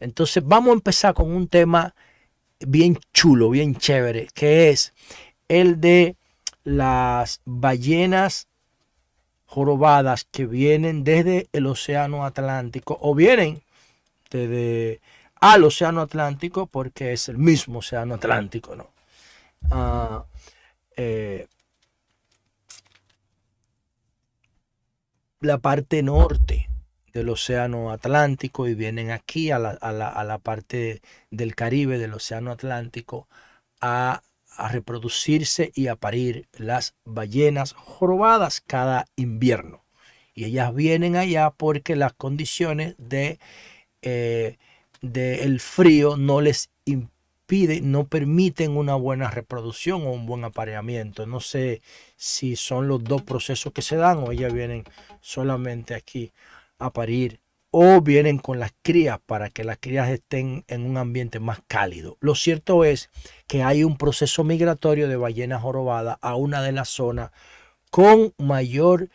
Entonces vamos a empezar con un tema bien chulo, bien chévere, que es el de las ballenas jorobadas que vienen desde el Océano Atlántico o vienen desde al Océano Atlántico porque es el mismo Océano Atlántico, ¿no? Ah, eh, la parte norte del Océano Atlántico y vienen aquí a la, parte del Caribe del Océano Atlántico a, reproducirse y a parir las ballenas jorobadas cada invierno. Y ellas vienen allá porque las condiciones de, eh, frío no les impiden, no permiten una buena reproducción o un buen apareamiento. No sé si son los dos procesos que se dan o ellas vienen solamente aquí a parir o vienen con las crías para que las crías estén en un ambiente más cálido. Lo cierto es que hay un proceso migratorio de ballenas jorobadas a una de las zonas con mayor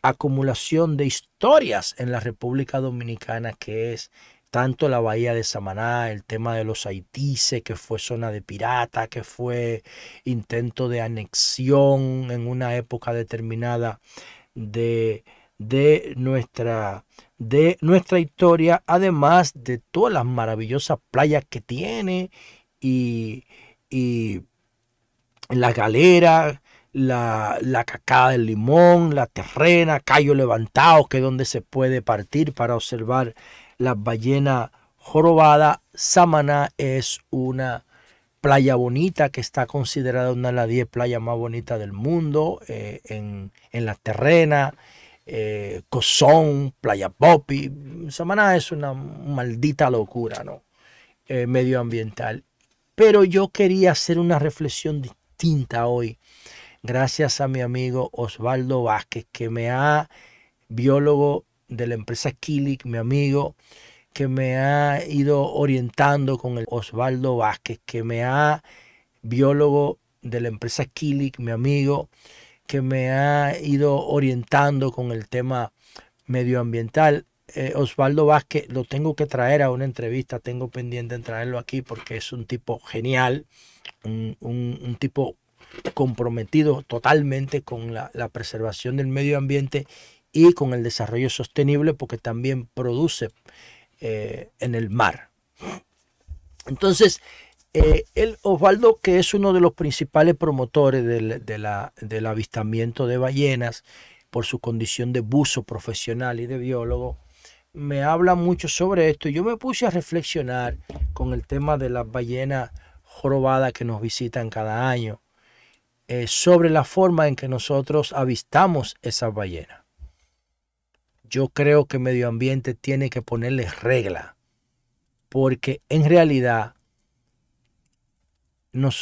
acumulación de historias en la República Dominicana, que es tanto la bahía de Samaná, el tema de los haitíes que fue zona de pirata, que fue intento de anexión en una época determinada de de nuestra, de nuestra historia, además de todas las maravillosas playas que tiene y, la galera, la, la, cacada del limón, la terrena, Cayo Levantado, que es donde se puede partir para observar las ballena jorobada. Samaná es una playa bonita que está considerada una de las 10 playas más bonitas del mundo eh, en, en la terrena. Eh, Cozón, Playa Popi. Semana es una maldita locura, ¿no? Eh, medioambiental. Pero yo quería hacer una reflexión distinta hoy, gracias a mi amigo Osvaldo Vázquez, que me ha, biólogo de la empresa Kilik, mi amigo, que me ha ido orientando con el Osvaldo Vázquez, que me ha, biólogo de la empresa Kilik, mi amigo, que me ha ido orientando con el tema medioambiental. Eh, Osvaldo Vázquez lo tengo que traer a una entrevista, tengo pendiente de traerlo aquí porque es un tipo genial, un, tipo comprometido totalmente con la, preservación del medio ambiente y con el desarrollo sostenible porque también produce eh, en el mar. Entonces, eh, el Osvaldo, que es uno de los principales promotores del, avistamiento de ballenas por su condición de buzo profesional y de biólogo, me habla mucho sobre esto. Yo me puse a reflexionar con el tema de las ballenas jorobadas que nos visitan cada año, eh, sobre la forma en que nosotros avistamos esas ballenas. Yo creo que medio ambiente tiene que ponerle regla, porque en realidad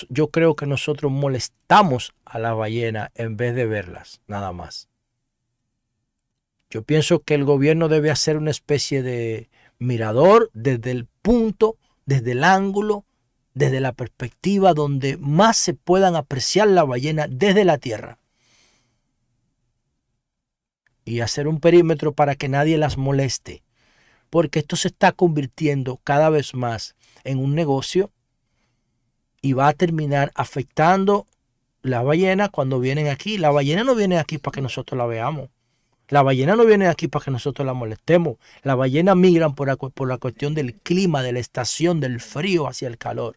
yo creo que nosotros molestamos a la ballena en vez de verlas, nada más. Yo pienso que el gobierno debe hacer una especie de mirador desde el punto, desde el ángulo, desde la perspectiva donde más se puedan apreciar la ballena desde la tierra. Y hacer un perímetro para que nadie las moleste. Porque esto se está convirtiendo cada vez más en un negocio y va a terminar afectando las ballenas cuando vienen aquí. La ballena no viene aquí para que nosotros la veamos. La ballena no viene aquí para que nosotros la molestemos. Las ballenas migran por la, por la cuestión del clima, de la estación, del frío hacia el calor.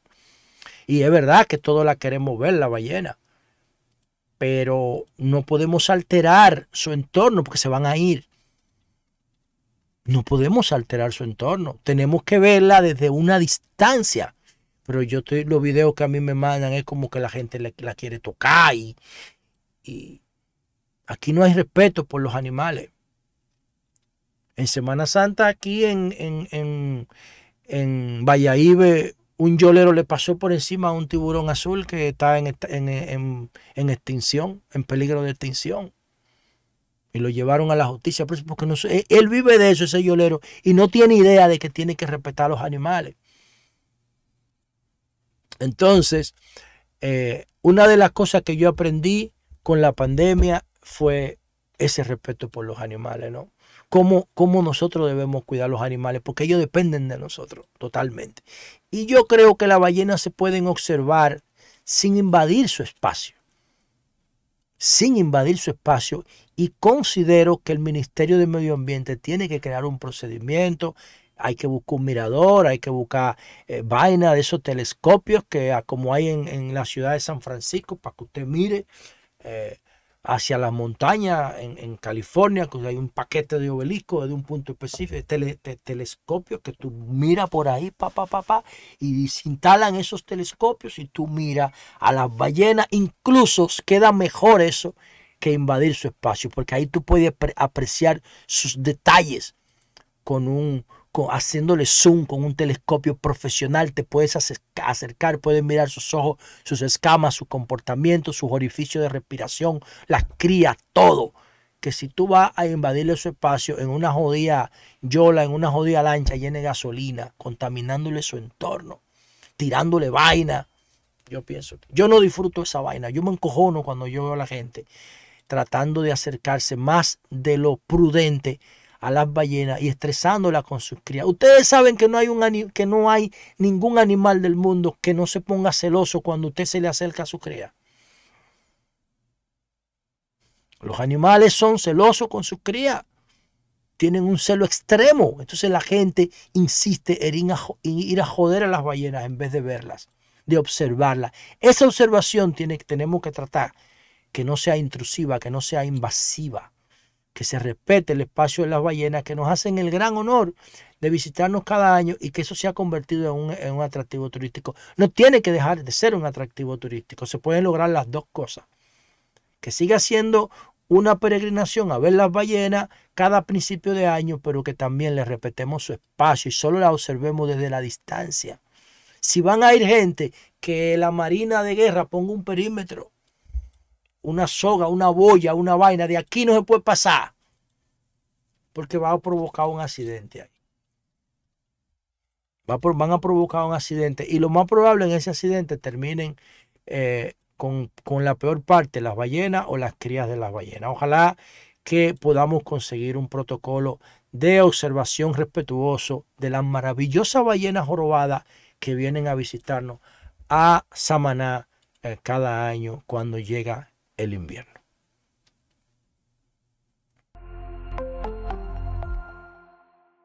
Y es verdad que todos la queremos ver, la ballena. Pero no podemos alterar su entorno porque se van a ir. No podemos alterar su entorno. Tenemos que verla desde una distancia. Pero yo estoy los videos que a mí me mandan es como que la gente la quiere tocar y, aquí no hay respeto por los animales. En Semana Santa, aquí en, en, en, en Valladolid, un yolero le pasó por encima a un tiburón azul que está en, en, en, extinción, en peligro de extinción. Y lo llevaron a la justicia, pues, porque no, él vive de eso, ese yolero, y no tiene idea de que tiene que respetar a los animales. Entonces, eh, una de las cosas que yo aprendí con la pandemia fue ese respeto por los animales, ¿no? Cómo, cómo nosotros debemos cuidar los animales, porque ellos dependen de nosotros totalmente. Y yo creo que las ballenas se pueden observar sin invadir su espacio, sin invadir su espacio, y considero que el Ministerio de Medio Ambiente tiene que crear un procedimiento hay que buscar un mirador, hay que buscar eh, vaina de esos telescopios que ah, como hay en, la ciudad de San Francisco para que usted mire eh, hacia las montañas en, California, que hay un paquete de obelisco de un punto específico, de telescopios que tú mira por ahí, pa, pa, pa, y se instalan esos telescopios y tú miras a las ballenas, incluso queda mejor eso que invadir su espacio, porque ahí tú puedes apreciar sus detalles con un haciéndole zoom con un telescopio profesional, te puedes acercar, puedes mirar sus ojos, sus escamas, su comportamiento, sus orificios de respiración, las crías, todo. Que si tú vas a invadirle su espacio en una jodida yola, en una jodida lancha llena de gasolina, contaminándole su entorno, tirándole vaina, yo pienso, yo no disfruto esa vaina, yo me encojono cuando yo veo a la gente tratando de acercarse más de lo prudente a las ballenas y estresándolas con sus crías. Ustedes saben que no, hay un, que no hay ningún animal del mundo que no se ponga celoso cuando usted se le acerca a su cría. Los animales son celosos con sus crías. Tienen un celo extremo. Entonces la gente insiste en ir a joder a las ballenas en vez de verlas, de observarlas. Esa observación tiene, tenemos que tratar que no sea intrusiva, que no sea invasiva que se respete el espacio de las ballenas, que nos hacen el gran honor de visitarnos cada año y que eso se ha convertido en un, en un atractivo turístico. No tiene que dejar de ser un atractivo turístico, se pueden lograr las dos cosas. Que siga siendo una peregrinación a ver las ballenas cada principio de año, pero que también le respetemos su espacio y solo la observemos desde la distancia. Si van a ir gente, que la Marina de Guerra ponga un perímetro una soga, una boya, una vaina, de aquí no se puede pasar, porque va a provocar un accidente ahí. Va van a provocar un accidente y lo más probable en ese accidente terminen eh, con, la peor parte, las ballenas o las crías de las ballenas. Ojalá que podamos conseguir un protocolo de observación respetuoso de las maravillosas ballenas jorobadas que vienen a visitarnos a Samaná eh, cada año cuando llega el invierno.